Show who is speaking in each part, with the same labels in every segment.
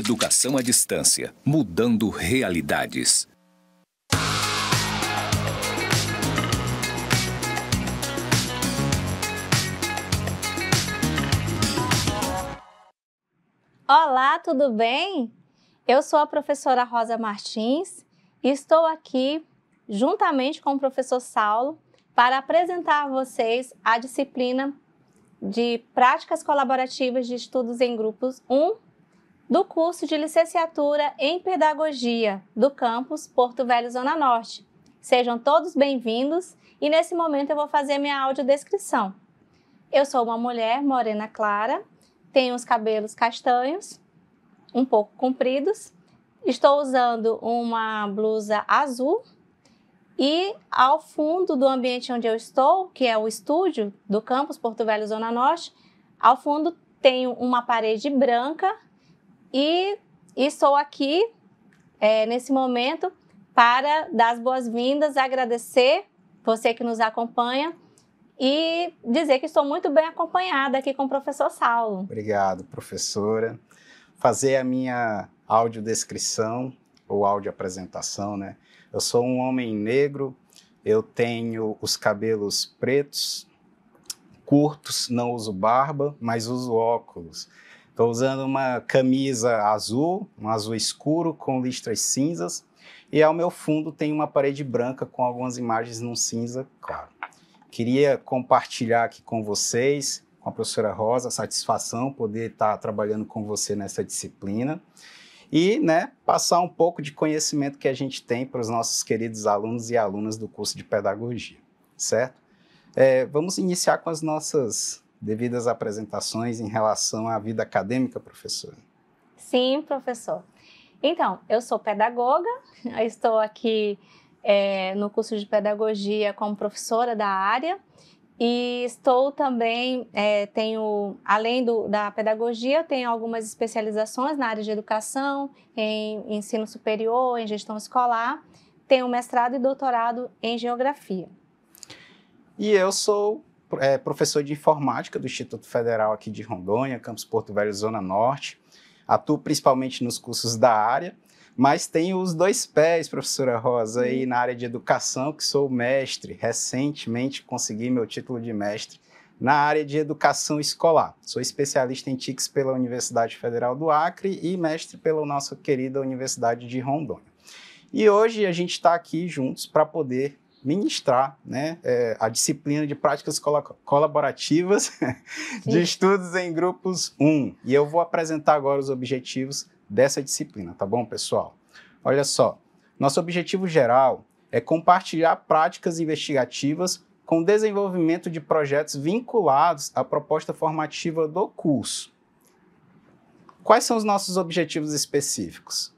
Speaker 1: Educação à distância, mudando realidades.
Speaker 2: Olá, tudo bem? Eu sou a professora Rosa Martins e estou aqui juntamente com o professor Saulo para apresentar a vocês a disciplina de práticas colaborativas de estudos em grupos 1 do curso de licenciatura em Pedagogia do campus Porto Velho Zona Norte. Sejam todos bem-vindos e nesse momento eu vou fazer minha audiodescrição. Eu sou uma mulher morena clara, tenho os cabelos castanhos, um pouco compridos, estou usando uma blusa azul e ao fundo do ambiente onde eu estou, que é o estúdio do campus Porto Velho Zona Norte, ao fundo tenho uma parede branca e estou aqui é, nesse momento para dar as boas-vindas, agradecer você que nos acompanha e dizer que estou muito bem acompanhada aqui com o professor Saulo.
Speaker 1: Obrigado, professora. Fazer a minha audiodescrição ou audioapresentação, né? Eu sou um homem negro, eu tenho os cabelos pretos, curtos, não uso barba, mas uso óculos. Estou usando uma camisa azul, um azul escuro com listras cinzas. E ao meu fundo tem uma parede branca com algumas imagens num cinza claro. Queria compartilhar aqui com vocês, com a professora Rosa, satisfação poder estar trabalhando com você nessa disciplina e né, passar um pouco de conhecimento que a gente tem para os nossos queridos alunos e alunas do curso de pedagogia, certo? É, vamos iniciar com as nossas devidas apresentações em relação à vida acadêmica, professora.
Speaker 2: Sim, professor. Então, eu sou pedagoga, estou aqui é, no curso de pedagogia como professora da área e estou também, é, tenho, além do, da pedagogia, tenho algumas especializações na área de educação, em ensino superior, em gestão escolar, tenho mestrado e doutorado em geografia.
Speaker 1: E eu sou é professor de informática do Instituto Federal aqui de Rondônia, campus Porto Velho, Zona Norte. Atuo principalmente nos cursos da área, mas tenho os dois pés, professora Rosa, aí na área de educação, que sou mestre. Recentemente consegui meu título de mestre na área de educação escolar. Sou especialista em TICs pela Universidade Federal do Acre e mestre pela nossa querida Universidade de Rondônia. E hoje a gente está aqui juntos para poder ministrar né, é, a disciplina de práticas colaborativas de estudos em grupos 1. E eu vou apresentar agora os objetivos dessa disciplina, tá bom, pessoal? Olha só, nosso objetivo geral é compartilhar práticas investigativas com desenvolvimento de projetos vinculados à proposta formativa do curso. Quais são os nossos objetivos específicos?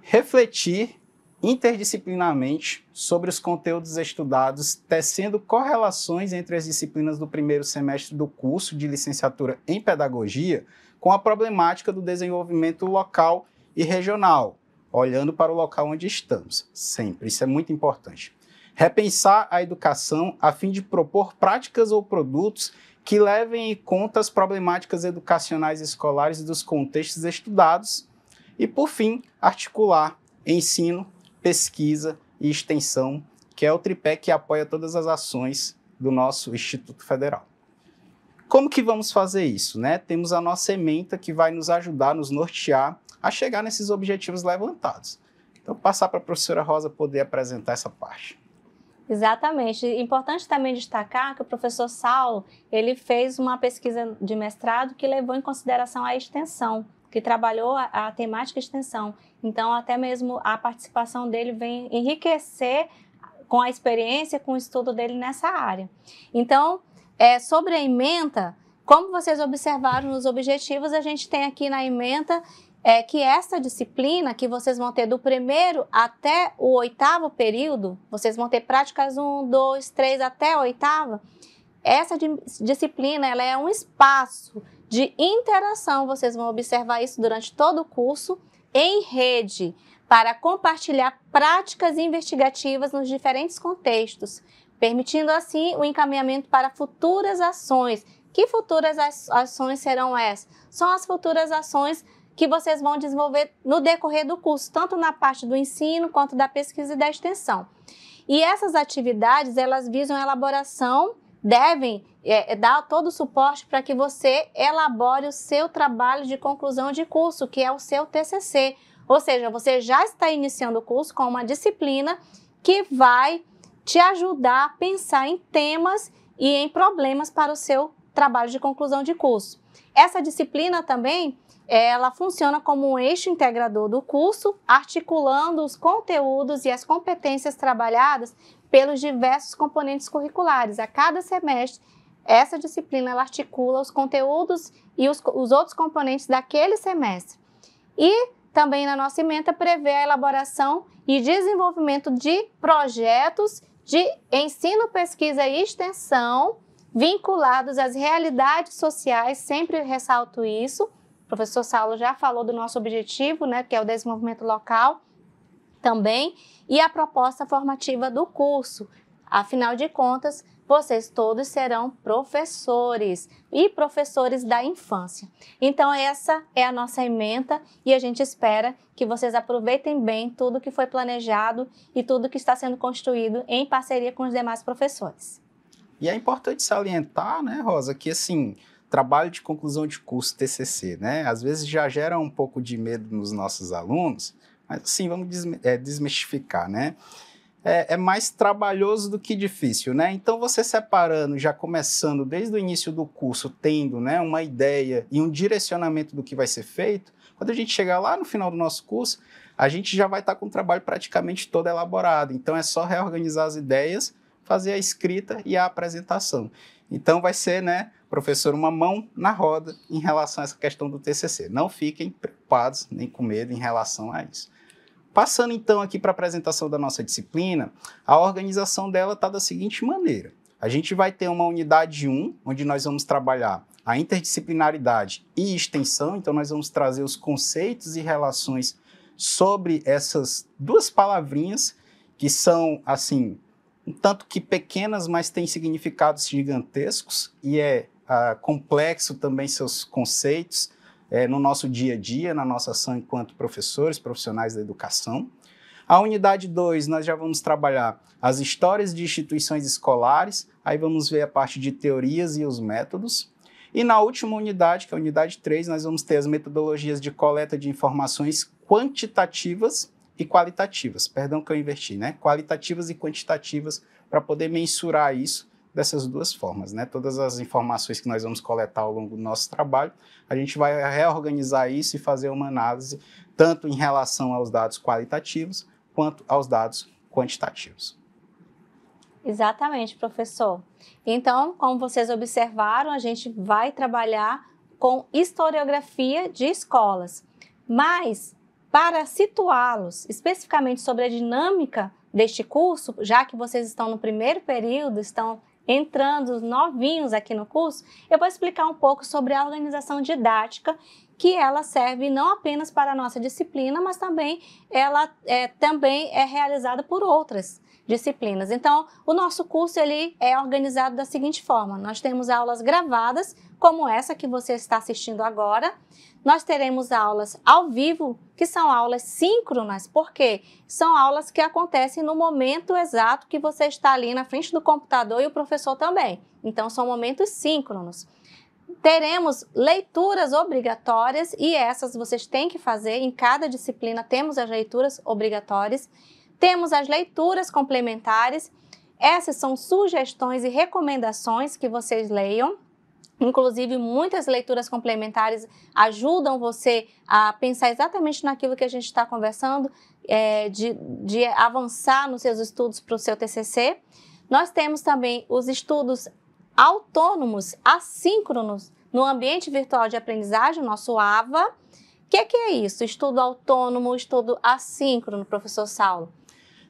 Speaker 1: Refletir interdisciplinarmente sobre os conteúdos estudados, tecendo correlações entre as disciplinas do primeiro semestre do curso de licenciatura em pedagogia com a problemática do desenvolvimento local e regional, olhando para o local onde estamos, sempre. Isso é muito importante. Repensar a educação a fim de propor práticas ou produtos que levem em conta as problemáticas educacionais escolares dos contextos estudados. E, por fim, articular ensino pesquisa e extensão, que é o tripé que apoia todas as ações do nosso Instituto Federal. Como que vamos fazer isso? Né? Temos a nossa ementa que vai nos ajudar, nos nortear a chegar nesses objetivos levantados. Então, passar para a professora Rosa poder apresentar essa parte.
Speaker 2: Exatamente. Importante também destacar que o professor Saulo, ele fez uma pesquisa de mestrado que levou em consideração a extensão, que trabalhou a, a temática extensão. Então, até mesmo a participação dele vem enriquecer com a experiência, com o estudo dele nessa área. Então, é, sobre a ementa, como vocês observaram nos objetivos, a gente tem aqui na ementa é, que essa disciplina que vocês vão ter do primeiro até o oitavo período, vocês vão ter práticas 1, 2, 3 até a oitava, essa disciplina ela é um espaço de interação. Vocês vão observar isso durante todo o curso em rede para compartilhar práticas investigativas nos diferentes contextos, permitindo assim o encaminhamento para futuras ações. Que futuras ações serão essas? São as futuras ações que vocês vão desenvolver no decorrer do curso, tanto na parte do ensino quanto da pesquisa e da extensão. E essas atividades, elas visam a elaboração devem é, é, dar todo o suporte para que você elabore o seu trabalho de conclusão de curso, que é o seu TCC. Ou seja, você já está iniciando o curso com uma disciplina que vai te ajudar a pensar em temas e em problemas para o seu trabalho de conclusão de curso. Essa disciplina também ela funciona como um eixo integrador do curso, articulando os conteúdos e as competências trabalhadas pelos diversos componentes curriculares. A cada semestre, essa disciplina ela articula os conteúdos e os, os outros componentes daquele semestre. E também na nossa ementa prevê a elaboração e desenvolvimento de projetos de ensino, pesquisa e extensão vinculados às realidades sociais, sempre ressalto isso. O professor Saulo já falou do nosso objetivo, né, que é o desenvolvimento local, também e a proposta formativa do curso. Afinal de contas, vocês todos serão professores e professores da infância. Então, essa é a nossa emenda e a gente espera que vocês aproveitem bem tudo que foi planejado e tudo que está sendo construído em parceria com os demais professores.
Speaker 1: E é importante salientar, né, Rosa, que assim, trabalho de conclusão de curso TCC, né, às vezes já gera um pouco de medo nos nossos alunos, assim, vamos é, desmistificar, né? É, é mais trabalhoso do que difícil, né? Então, você separando, já começando desde o início do curso, tendo né, uma ideia e um direcionamento do que vai ser feito, quando a gente chegar lá no final do nosso curso, a gente já vai estar com o trabalho praticamente todo elaborado. Então é só reorganizar as ideias, fazer a escrita e a apresentação. Então vai ser, né, professor, uma mão na roda em relação a essa questão do TCC. Não fiquem preocupados nem com medo em relação a isso. Passando então aqui para a apresentação da nossa disciplina, a organização dela está da seguinte maneira. A gente vai ter uma unidade 1, onde nós vamos trabalhar a interdisciplinaridade e extensão, então nós vamos trazer os conceitos e relações sobre essas duas palavrinhas que são assim, um tanto que pequenas, mas têm significados gigantescos e é ah, complexo também seus conceitos é, no nosso dia a dia, na nossa ação enquanto professores, profissionais da educação. A unidade 2, nós já vamos trabalhar as histórias de instituições escolares, aí vamos ver a parte de teorias e os métodos. E na última unidade, que é a unidade 3, nós vamos ter as metodologias de coleta de informações quantitativas e qualitativas. Perdão que eu inverti, né? Qualitativas e quantitativas para poder mensurar isso dessas duas formas, né? Todas as informações que nós vamos coletar ao longo do nosso trabalho, a gente vai reorganizar isso e fazer uma análise tanto em relação aos dados qualitativos quanto aos dados quantitativos.
Speaker 2: Exatamente, professor. Então, como vocês observaram, a gente vai trabalhar com historiografia de escolas. Mas, para situá-los especificamente sobre a dinâmica deste curso, já que vocês estão no primeiro período, estão entrando novinhos aqui no curso, eu vou explicar um pouco sobre a organização didática que ela serve não apenas para a nossa disciplina, mas também ela é, também é realizada por outras disciplinas. Então, o nosso curso ele é organizado da seguinte forma: nós temos aulas gravadas, como essa que você está assistindo agora. Nós teremos aulas ao vivo, que são aulas síncronas, porque são aulas que acontecem no momento exato que você está ali na frente do computador e o professor também. Então, são momentos síncronos teremos leituras obrigatórias e essas vocês têm que fazer. Em cada disciplina temos as leituras obrigatórias temos as leituras complementares. Essas são sugestões e recomendações que vocês leiam. Inclusive, muitas leituras complementares ajudam você a pensar exatamente naquilo que a gente está conversando, é, de, de avançar nos seus estudos para o seu TCC. Nós temos também os estudos autônomos, assíncronos, no ambiente virtual de aprendizagem, nosso AVA. O que, que é isso? Estudo autônomo, estudo assíncrono, professor Saulo?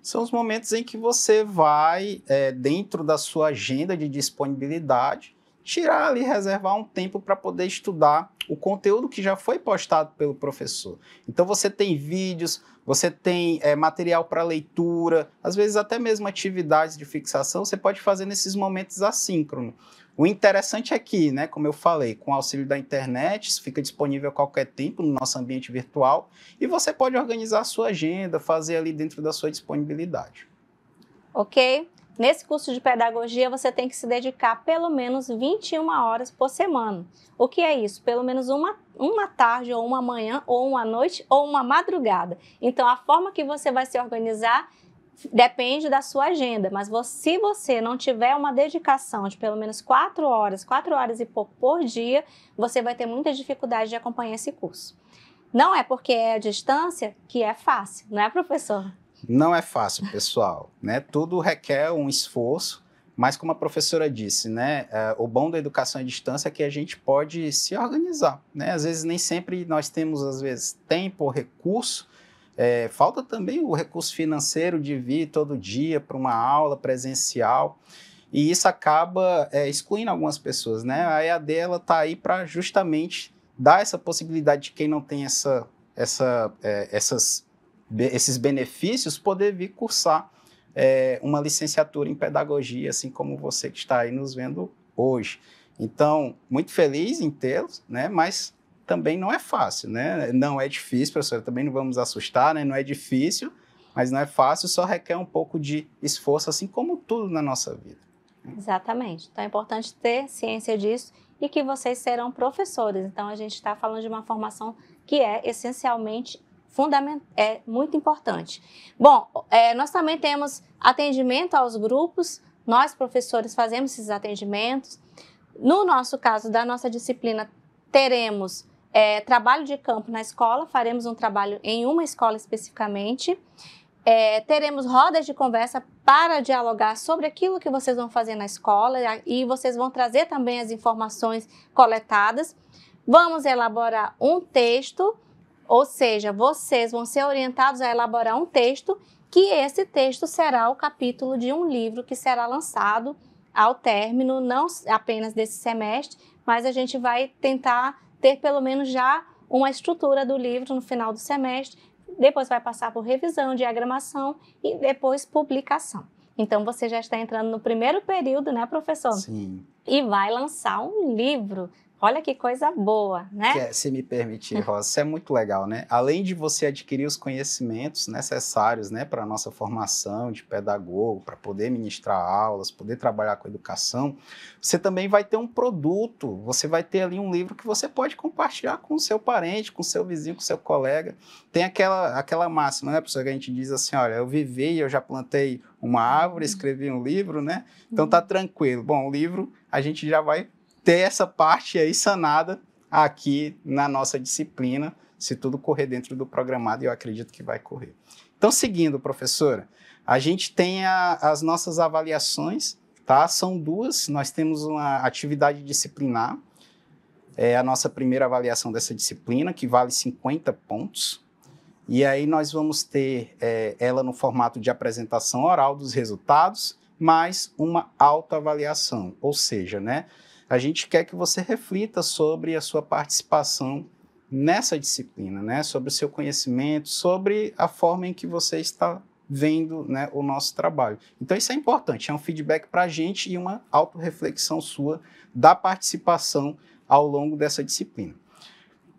Speaker 2: São os momentos em que você
Speaker 1: vai, é, dentro da sua agenda de disponibilidade, tirar ali, reservar um tempo para poder estudar o conteúdo que já foi postado pelo professor. Então você tem vídeos, você tem é, material para leitura, às vezes até mesmo atividades de fixação, você pode fazer nesses momentos assíncronos. O interessante é que, né, como eu falei, com o auxílio da internet, isso fica disponível a qualquer tempo no nosso ambiente virtual e você pode organizar a sua agenda, fazer ali dentro da sua disponibilidade.
Speaker 2: Ok? Nesse curso de pedagogia, você tem que se dedicar pelo menos 21 horas por semana. O que é isso? Pelo menos uma, uma tarde, ou uma manhã, ou uma noite, ou uma madrugada. Então, a forma que você vai se organizar Depende da sua agenda, mas se você não tiver uma dedicação de pelo menos quatro horas, quatro horas e pouco por dia, você vai ter muita dificuldade de acompanhar esse curso. Não é porque é a distância que é fácil, não é, professor?
Speaker 1: Não é fácil, pessoal. né? Tudo requer um esforço, mas como a professora disse, né, é, o bom da educação à distância é que a gente pode se organizar. Né? Às vezes nem sempre nós temos, às vezes, tempo ou recurso é, falta também o recurso financeiro de vir todo dia para uma aula presencial. E isso acaba é, excluindo algumas pessoas, né? A EAD ela tá aí para justamente dar essa possibilidade de quem não tem essa, essa, é, essas, esses benefícios poder vir cursar é, uma licenciatura em pedagogia, assim como você que está aí nos vendo hoje. Então, muito feliz em tê-los, né? Mas também não é fácil, né? Não é difícil, professora, também não vamos assustar, né? Não é difícil, mas não é fácil, só requer um pouco de esforço, assim como tudo na nossa vida.
Speaker 2: Exatamente. Então é importante ter ciência disso e que vocês serão professores. Então a gente está falando de uma formação que é essencialmente fundamental, é muito importante. Bom, é, nós também temos atendimento aos grupos. Nós professores fazemos esses atendimentos. No nosso caso da nossa disciplina teremos é, trabalho de campo na escola, faremos um trabalho em uma escola especificamente. É, teremos rodas de conversa para dialogar sobre aquilo que vocês vão fazer na escola e vocês vão trazer também as informações coletadas. Vamos elaborar um texto, ou seja, vocês vão ser orientados a elaborar um texto, que esse texto será o capítulo de um livro que será lançado ao término, não apenas desse semestre, mas a gente vai tentar ter pelo menos já uma estrutura do livro no final do semestre, depois vai passar por revisão, diagramação e depois publicação. Então você já está entrando no primeiro período, né, professor? Sim. E vai lançar um livro Olha que coisa boa, né? É,
Speaker 1: se me permitir, Rosa, isso é muito legal, né? Além de você adquirir os conhecimentos necessários, né, para a nossa formação de pedagogo, para poder ministrar aulas, poder trabalhar com educação, você também vai ter um produto, você vai ter ali um livro que você pode compartilhar com o seu parente, com o seu vizinho, com o seu colega. Tem aquela, aquela máxima, né, professor, que a gente diz assim, olha, eu vivi, eu já plantei uma árvore, uhum. escrevi um livro, né? Então uhum. tá tranquilo. Bom, o livro a gente já vai ter essa parte aí sanada aqui na nossa disciplina, se tudo correr dentro do programado, e eu acredito que vai correr. Então, seguindo, professora, a gente tem a, as nossas avaliações, tá? São duas. Nós temos uma atividade disciplinar, é a nossa primeira avaliação dessa disciplina, que vale 50 pontos. E aí nós vamos ter é, ela no formato de apresentação oral dos resultados, mais uma autoavaliação, ou seja, né? a gente quer que você reflita sobre a sua participação nessa disciplina, né? sobre o seu conhecimento, sobre a forma em que você está vendo né, o nosso trabalho. Então isso é importante, é um feedback para a gente e uma autorreflexão sua da participação ao longo dessa disciplina.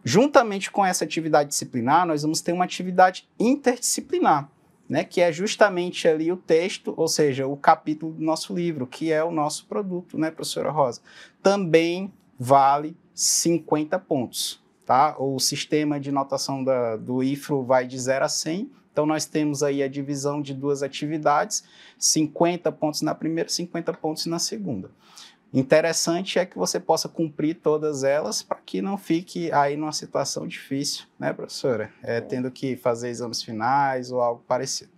Speaker 1: Juntamente com essa atividade disciplinar, nós vamos ter uma atividade interdisciplinar né, que é justamente ali o texto, ou seja, o capítulo do nosso livro, que é o nosso produto, né, professora Rosa? Também vale 50 pontos, tá? O sistema de notação da, do IFRO vai de 0 a 100, então nós temos aí a divisão de duas atividades, 50 pontos na primeira, 50 pontos na segunda. Interessante é que você possa cumprir todas elas para que não fique aí numa situação difícil, né, professora? É, é. tendo que fazer exames finais ou algo parecido.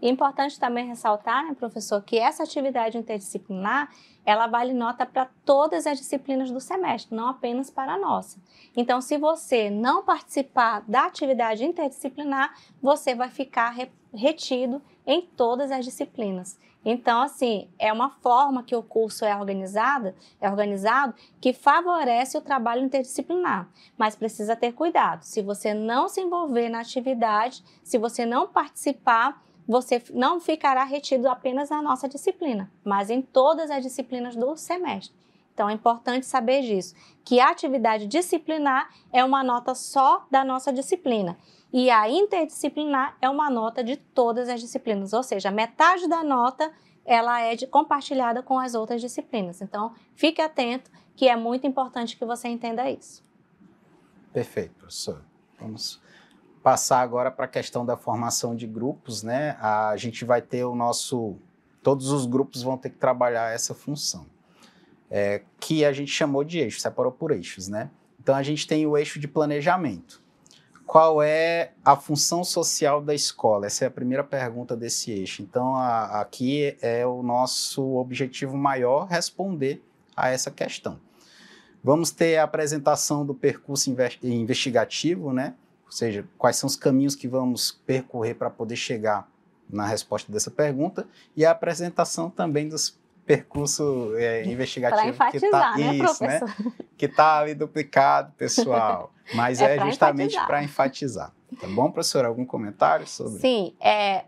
Speaker 2: É importante também ressaltar, né, professor, que essa atividade interdisciplinar ela vale nota para todas as disciplinas do semestre, não apenas para a nossa. Então, se você não participar da atividade interdisciplinar, você vai ficar retido em todas as disciplinas. Então, assim, é uma forma que o curso é organizado, é organizado que favorece o trabalho interdisciplinar, mas precisa ter cuidado. Se você não se envolver na atividade, se você não participar, você não ficará retido apenas na nossa disciplina, mas em todas as disciplinas do semestre. Então é importante saber disso, que a atividade disciplinar é uma nota só da nossa disciplina e a interdisciplinar é uma nota de todas as disciplinas, ou seja, metade da nota ela é de, compartilhada com as outras disciplinas. Então, fique atento que é muito importante que você entenda isso.
Speaker 1: Perfeito, professor. Vamos passar agora para a questão da formação de grupos, né? A gente vai ter o nosso, todos os grupos vão ter que trabalhar essa função, é, que a gente chamou de eixo, separou por eixos, né? Então a gente tem o eixo de planejamento, qual é a função social da escola? Essa é a primeira pergunta desse eixo. Então, a, aqui é o nosso objetivo maior responder a essa questão. Vamos ter a apresentação do percurso investigativo, né? Ou seja, quais são os caminhos que vamos percorrer para poder chegar na resposta dessa pergunta e a apresentação também dos percurso é, investigativo que está né, isso, né? Que tá ali duplicado, pessoal. Mas é, é justamente para enfatizar. Tá bom, professora? Algum comentário sobre?
Speaker 2: Sim, é,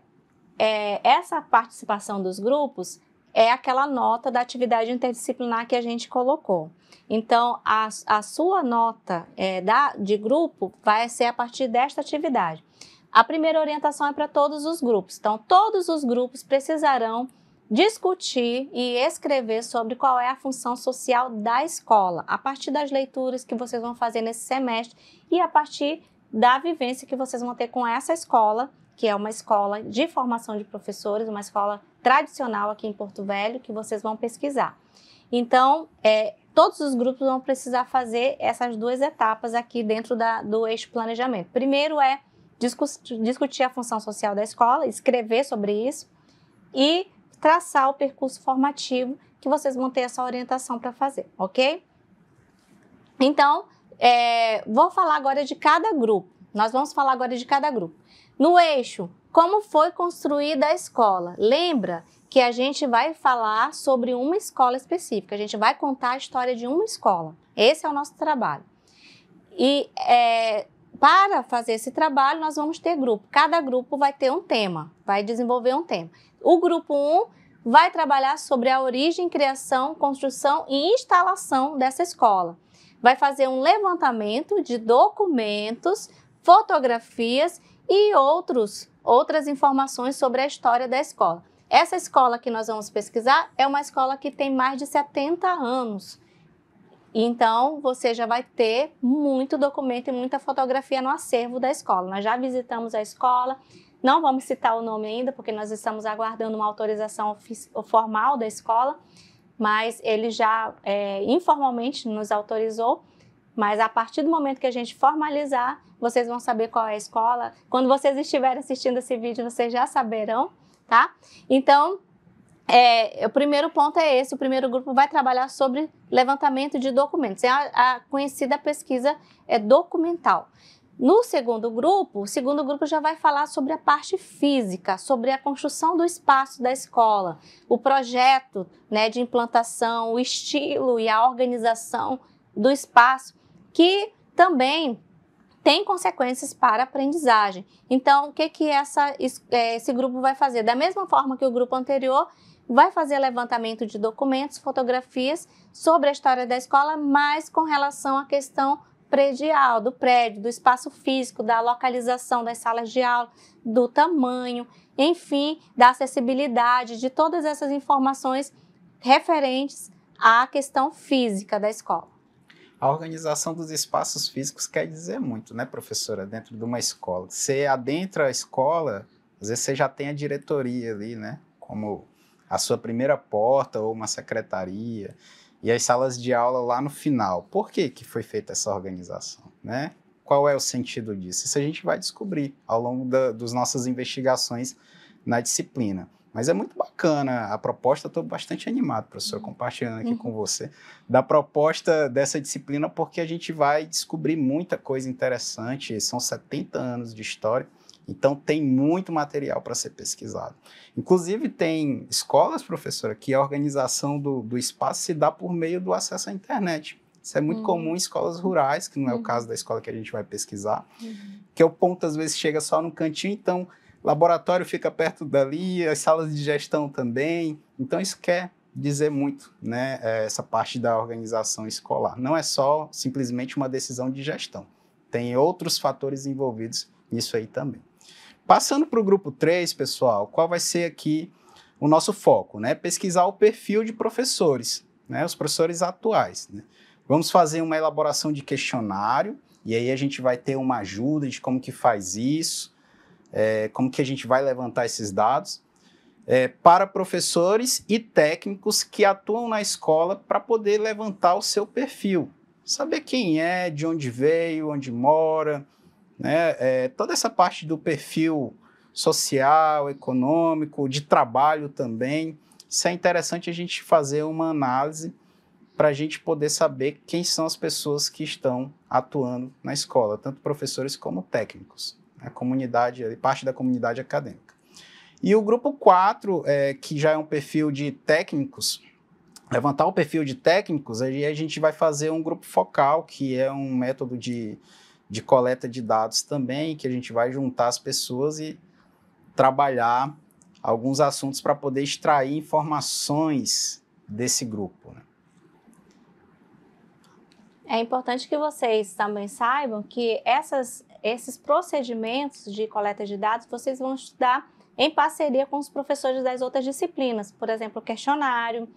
Speaker 2: é, essa participação dos grupos é aquela nota da atividade interdisciplinar que a gente colocou. Então, a, a sua nota é, da, de grupo vai ser a partir desta atividade. A primeira orientação é para todos os grupos. Então, todos os grupos precisarão discutir e escrever sobre qual é a função social da escola, a partir das leituras que vocês vão fazer nesse semestre e a partir da vivência que vocês vão ter com essa escola, que é uma escola de formação de professores, uma escola tradicional aqui em Porto Velho, que vocês vão pesquisar. Então, é, todos os grupos vão precisar fazer essas duas etapas aqui dentro da, do eixo planejamento. Primeiro é discutir a função social da escola, escrever sobre isso e traçar o percurso formativo que vocês vão ter essa orientação para fazer, ok? Então, é, vou falar agora de cada grupo. Nós vamos falar agora de cada grupo. No eixo, como foi construída a escola? Lembra que a gente vai falar sobre uma escola específica, a gente vai contar a história de uma escola. Esse é o nosso trabalho. E é, para fazer esse trabalho, nós vamos ter grupo. Cada grupo vai ter um tema, vai desenvolver um tema. O grupo 1 um vai trabalhar sobre a origem, criação, construção e instalação dessa escola. Vai fazer um levantamento de documentos, fotografias e outros, outras informações sobre a história da escola. Essa escola que nós vamos pesquisar é uma escola que tem mais de 70 anos. Então, você já vai ter muito documento e muita fotografia no acervo da escola. Nós já visitamos a escola, não vamos citar o nome ainda, porque nós estamos aguardando uma autorização formal da escola, mas ele já é, informalmente nos autorizou. Mas a partir do momento que a gente formalizar, vocês vão saber qual é a escola. Quando vocês estiverem assistindo esse vídeo, vocês já saberão, tá? Então, é, o primeiro ponto é esse: o primeiro grupo vai trabalhar sobre levantamento de documentos, é a, a conhecida pesquisa é, documental. No segundo grupo, o segundo grupo já vai falar sobre a parte física, sobre a construção do espaço da escola, o projeto né, de implantação, o estilo e a organização do espaço, que também tem consequências para a aprendizagem. Então, o que, que essa, é, esse grupo vai fazer? Da mesma forma que o grupo anterior, vai fazer levantamento de documentos, fotografias sobre a história da escola, mas com relação à questão predial, do prédio, do espaço físico, da localização das salas de aula, do tamanho, enfim, da acessibilidade, de todas essas informações referentes à questão física da escola.
Speaker 1: A organização dos espaços físicos quer dizer muito, né, professora, dentro de uma escola. Você adentra a escola, às vezes você já tem a diretoria ali, né, como a sua primeira porta ou uma secretaria e as salas de aula lá no final. Por que, que foi feita essa organização, né? Qual é o sentido disso? Isso a gente vai descobrir ao longo da, das nossas investigações na disciplina. Mas é muito bacana a proposta, estou bastante animado, professor, compartilhando aqui uhum. com você, da proposta dessa disciplina, porque a gente vai descobrir muita coisa interessante. São 70 anos de história então tem muito material para ser pesquisado. Inclusive tem escolas, professora, que a organização do, do espaço se dá por meio do acesso à internet. Isso é muito uhum. comum em escolas rurais, que não é uhum. o caso da escola que a gente vai pesquisar, uhum. que é o ponto às vezes chega só no cantinho, então laboratório fica perto dali, as salas de gestão também. Então isso quer dizer muito, né? É, essa parte da organização escolar. Não é só simplesmente uma decisão de gestão. Tem outros fatores envolvidos nisso aí também. Passando para o grupo 3, pessoal, qual vai ser aqui o nosso foco? Né? Pesquisar o perfil de professores, né? os professores atuais. Né? Vamos fazer uma elaboração de questionário, e aí a gente vai ter uma ajuda de como que faz isso, é, como que a gente vai levantar esses dados, é, para professores e técnicos que atuam na escola para poder levantar o seu perfil. Saber quem é, de onde veio, onde mora, né? É, toda essa parte do perfil social, econômico, de trabalho também. Isso é interessante a gente fazer uma análise para a gente poder saber quem são as pessoas que estão atuando na escola, tanto professores como técnicos, a né? comunidade, parte da comunidade acadêmica. E o grupo 4, é, que já é um perfil de técnicos, levantar o perfil de técnicos, aí a gente vai fazer um grupo focal, que é um método de de coleta de dados também, que a gente vai juntar as pessoas e trabalhar alguns assuntos para poder extrair informações desse grupo. Né?
Speaker 2: É importante que vocês também saibam que essas, esses procedimentos de coleta de dados vocês vão estudar em parceria com os professores das outras disciplinas, por exemplo, o questionário,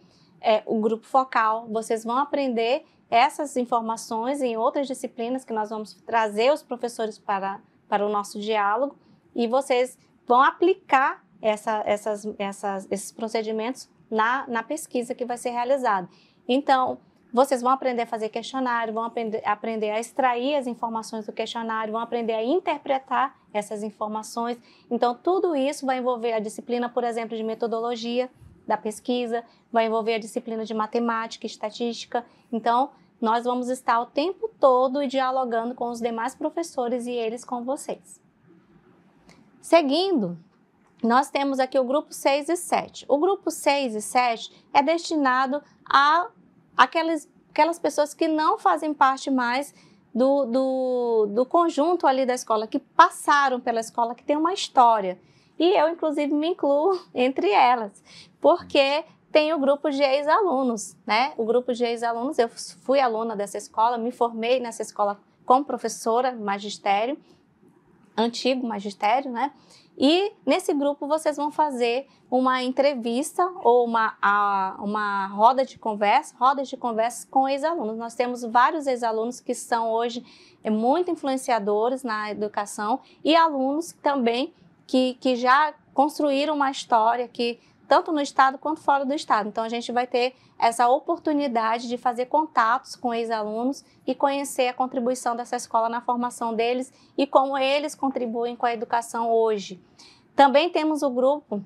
Speaker 2: é, o grupo focal. Vocês vão aprender essas informações em outras disciplinas que nós vamos trazer os professores para, para o nosso diálogo e vocês vão aplicar essa, essas, essas, esses procedimentos na, na pesquisa que vai ser realizada. Então, vocês vão aprender a fazer questionário, vão aprender, aprender a extrair as informações do questionário, vão aprender a interpretar essas informações. Então, tudo isso vai envolver a disciplina, por exemplo, de metodologia, da pesquisa, vai envolver a disciplina de matemática, estatística. Então, nós vamos estar o tempo todo dialogando com os demais professores e eles com vocês. Seguindo, nós temos aqui o grupo 6 e 7. O grupo 6 e 7 é destinado a aquelas aquelas pessoas que não fazem parte mais do, do, do conjunto ali da escola, que passaram pela escola, que tem uma história. E eu, inclusive, me incluo entre elas, porque tem o grupo de ex-alunos, né? O grupo de ex-alunos, eu fui aluna dessa escola, me formei nessa escola como professora, magistério, antigo magistério, né? E nesse grupo vocês vão fazer uma entrevista ou uma, a, uma roda de conversa, rodas de conversa com ex-alunos. Nós temos vários ex-alunos que são hoje é, muito influenciadores na educação e alunos também que, que já construíram uma história que tanto no estado quanto fora do estado. Então a gente vai ter essa oportunidade de fazer contatos com ex-alunos e conhecer a contribuição dessa escola na formação deles e como eles contribuem com a educação hoje. Também temos o grupo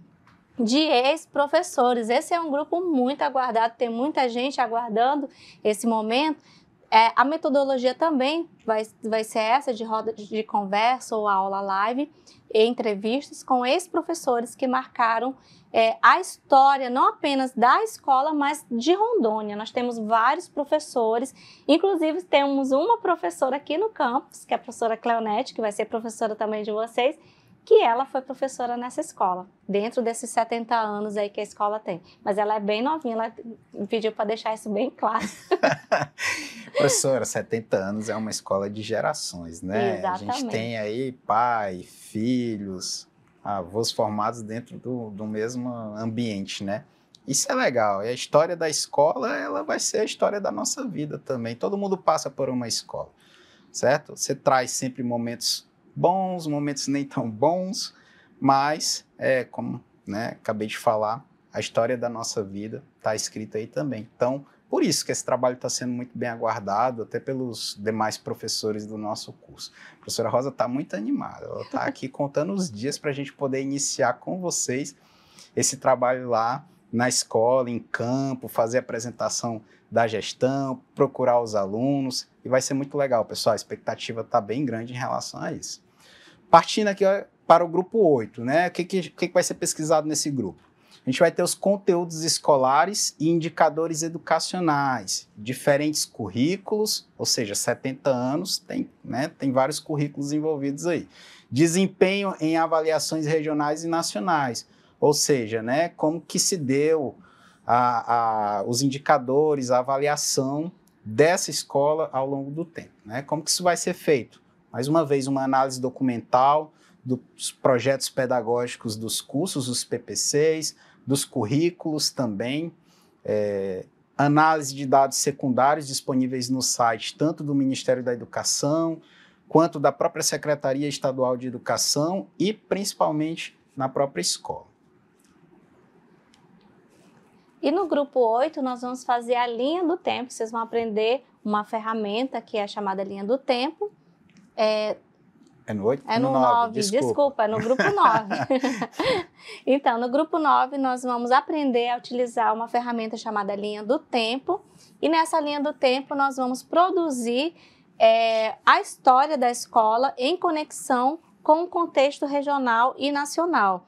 Speaker 2: de ex-professores. Esse é um grupo muito aguardado, tem muita gente aguardando esse momento. É, a metodologia também vai, vai ser essa de roda de conversa ou aula live entrevistas com ex-professores que marcaram é, a história não apenas da escola, mas de Rondônia. Nós temos vários professores, inclusive temos uma professora aqui no campus, que é a professora Cleonete, que vai ser professora também de vocês, que ela foi professora nessa escola, dentro desses 70 anos aí que a escola tem. Mas ela é bem novinha, ela pediu para deixar isso bem claro.
Speaker 1: Professora, 70 anos é uma escola de gerações, né? Exatamente. A gente tem aí pai, filhos, avós formados dentro do, do mesmo ambiente, né? Isso é legal. E a história da escola, ela vai ser a história da nossa vida também. Todo mundo passa por uma escola, certo? Você traz sempre momentos bons, momentos nem tão bons, mas, é, como né, acabei de falar, a história da nossa vida está escrita aí também. Então, por isso que esse trabalho está sendo muito bem aguardado, até pelos demais professores do nosso curso. A professora Rosa está muito animada, ela está aqui contando os dias para a gente poder iniciar com vocês esse trabalho lá na escola, em campo, fazer apresentação da gestão, procurar os alunos, e vai ser muito legal, pessoal. A expectativa está bem grande em relação a isso. Partindo aqui para o grupo 8, né? O que, que, que, vai ser pesquisado nesse grupo? A gente vai ter os conteúdos escolares e indicadores educacionais, diferentes currículos, ou seja, 70 anos, tem, né, tem vários currículos envolvidos aí. Desempenho em avaliações regionais e nacionais, ou seja, né, como que se deu a, a, os indicadores, a avaliação dessa escola ao longo do tempo. Né? Como que isso vai ser feito? Mais uma vez, uma análise documental dos projetos pedagógicos dos cursos, os PPCs, dos currículos também, é, análise de dados secundários disponíveis no site, tanto do Ministério da Educação, quanto da própria Secretaria Estadual de Educação e principalmente na própria escola.
Speaker 2: E no grupo 8, nós vamos fazer a linha do tempo. Vocês vão aprender uma ferramenta que é chamada linha do tempo. É,
Speaker 1: é no 8? É no, no 9, 9. Desculpa. desculpa, é no grupo 9.
Speaker 2: então, no grupo 9, nós vamos aprender a utilizar uma ferramenta chamada linha do tempo. E nessa linha do tempo, nós vamos produzir é, a história da escola em conexão com o contexto regional e nacional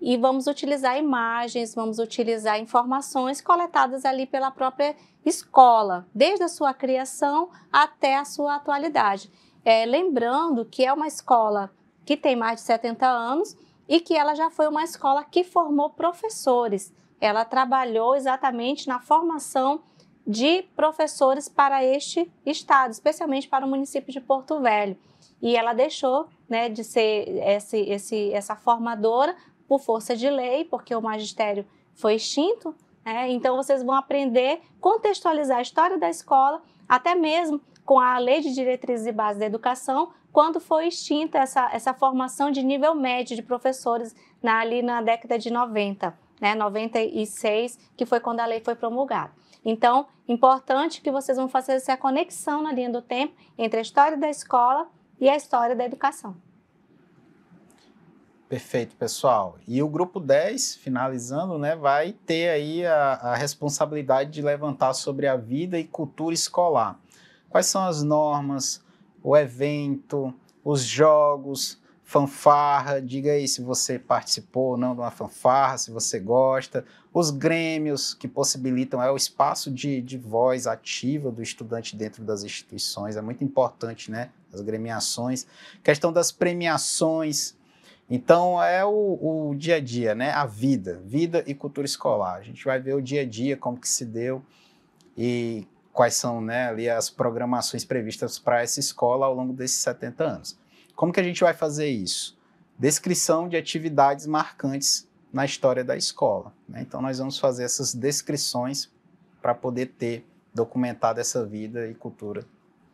Speaker 2: e vamos utilizar imagens, vamos utilizar informações coletadas ali pela própria escola, desde a sua criação até a sua atualidade. É, lembrando que é uma escola que tem mais de 70 anos e que ela já foi uma escola que formou professores. Ela trabalhou exatamente na formação de professores para este estado, especialmente para o município de Porto Velho. E ela deixou né, de ser esse, esse, essa formadora por força de lei, porque o magistério foi extinto. Né? Então, vocês vão aprender contextualizar a história da escola, até mesmo com a Lei de Diretrizes e Bases da Educação, quando foi extinta essa, essa formação de nível médio de professores na, ali na década de 90, né? 96, que foi quando a lei foi promulgada. Então, importante que vocês vão fazer essa conexão na linha do tempo entre a história da escola e a história da educação.
Speaker 1: Perfeito, pessoal. E o grupo 10, finalizando, né, vai ter aí a, a responsabilidade de levantar sobre a vida e cultura escolar. Quais são as normas, o evento, os jogos, fanfarra, diga aí se você participou ou não de uma fanfarra, se você gosta, os grêmios que possibilitam é o espaço de, de voz ativa do estudante dentro das instituições, é muito importante, né? As gremiações, questão das premiações, então é o, o, dia a dia, né? A vida, vida e cultura escolar. A gente vai ver o dia a dia como que se deu e quais são, né, ali as programações previstas para essa escola ao longo desses 70 anos. Como que a gente vai fazer isso? Descrição de atividades marcantes na história da escola. Né? Então nós vamos fazer essas descrições para poder ter documentado essa vida e cultura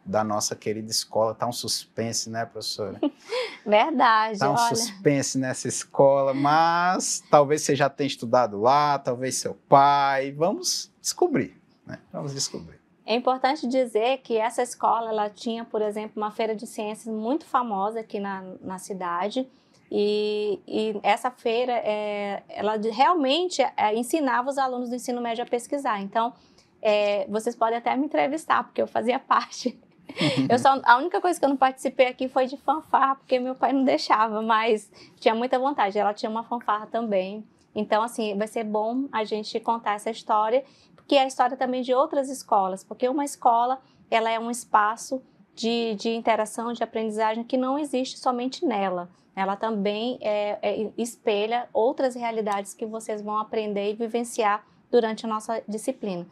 Speaker 1: da nossa querida escola. Está um suspense, né, professora?
Speaker 2: Verdade. Está um olha...
Speaker 1: suspense nessa escola, mas talvez você já tenha estudado lá, talvez seu pai. Vamos descobrir, né? Vamos descobrir.
Speaker 2: É importante dizer que essa escola ela tinha, por exemplo, uma feira de ciências muito famosa aqui na, na cidade. E, e essa feira, é, ela realmente é, é, ensinava os alunos do ensino médio a pesquisar. Então, é, vocês podem até me entrevistar, porque eu fazia parte Uhum. eu só, a única coisa que eu não participei aqui foi de fanfarra, porque meu pai não deixava, mas tinha muita vontade. Ela tinha uma fanfarra também. Então, assim, vai ser bom a gente contar essa história, porque é a história também de outras escolas, porque uma escola, ela é um espaço de, de interação, de aprendizagem que não existe somente nela. Ela também é, é, espelha outras realidades que vocês vão aprender e vivenciar durante a nossa disciplina.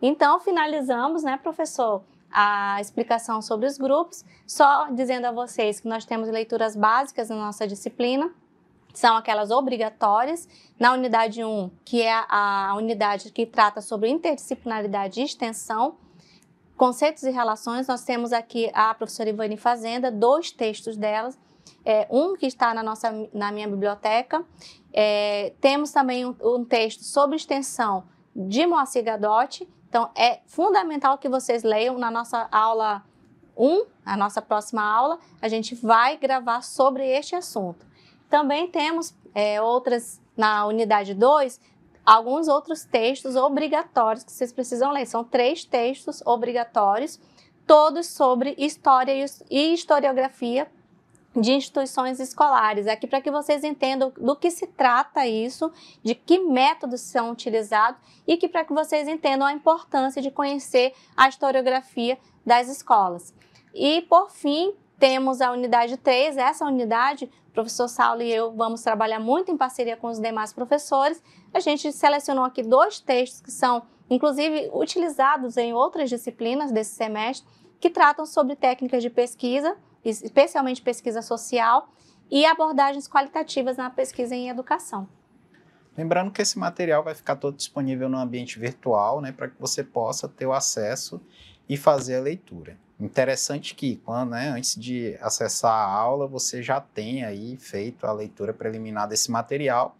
Speaker 2: Então, finalizamos, né, professor? a explicação sobre os grupos, só dizendo a vocês que nós temos leituras básicas na nossa disciplina, são aquelas obrigatórias. Na unidade 1, que é a unidade que trata sobre interdisciplinaridade e extensão, conceitos e relações, nós temos aqui a professora Ivani Fazenda, dois textos delas. É, um que está na, nossa, na minha biblioteca. É, temos também um, um, texto sobre extensão de Moacir Gadotti, então, é fundamental que vocês leiam na nossa aula 1, a nossa próxima aula, a gente vai gravar sobre este assunto. Também temos é, outras, na unidade 2, alguns outros textos obrigatórios que vocês precisam ler. São três textos obrigatórios, todos sobre história e historiografia de instituições escolares, é aqui para que vocês entendam do que se trata isso, de que métodos são utilizados e que para que vocês entendam a importância de conhecer a historiografia das escolas. E por fim, temos a unidade 3, essa unidade, o professor Saulo e eu vamos trabalhar muito em parceria com os demais professores. A gente selecionou aqui dois textos que são inclusive utilizados em outras disciplinas desse semestre, que tratam sobre técnicas de pesquisa especialmente pesquisa social, e abordagens qualitativas na pesquisa em educação.
Speaker 1: Lembrando que esse material vai ficar todo disponível no ambiente virtual, né, para que você possa ter o acesso e fazer a leitura. Interessante que, quando, né, antes de acessar a aula, você já tenha aí feito a leitura preliminar desse material,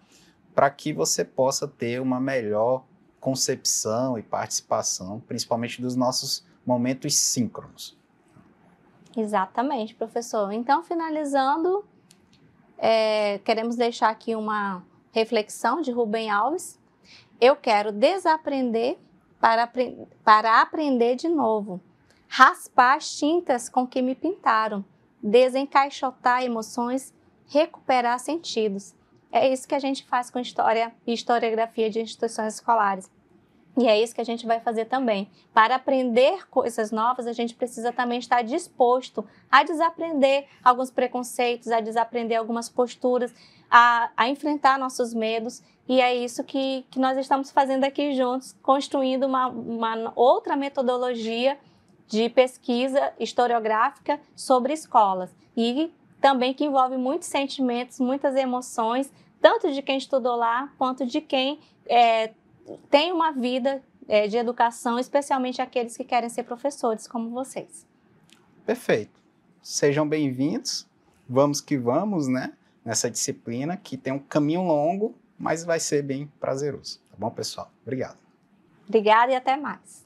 Speaker 1: para que você possa ter uma melhor concepção e participação, principalmente dos nossos momentos síncronos.
Speaker 2: Exatamente, professor. Então, finalizando, é, queremos deixar aqui uma reflexão de Rubem Alves. Eu quero desaprender para, para aprender de novo, raspar as tintas com que me pintaram, desencaixotar emoções, recuperar sentidos. É isso que a gente faz com história e historiografia de instituições escolares. E é isso que a gente vai fazer também. Para aprender coisas novas, a gente precisa também estar disposto a desaprender alguns preconceitos, a desaprender algumas posturas, a, a enfrentar nossos medos. E é isso que, que nós estamos fazendo aqui juntos, construindo uma, uma outra metodologia de pesquisa historiográfica sobre escolas. E também que envolve muitos sentimentos, muitas emoções, tanto de quem estudou lá, quanto de quem. É, têm uma vida é, de educação, especialmente aqueles que querem ser professores como vocês.
Speaker 1: Perfeito. Sejam bem-vindos. Vamos que vamos, né? Nessa disciplina que tem um caminho longo, mas vai ser bem prazeroso. Tá bom, pessoal? Obrigado.
Speaker 2: Obrigada e até mais.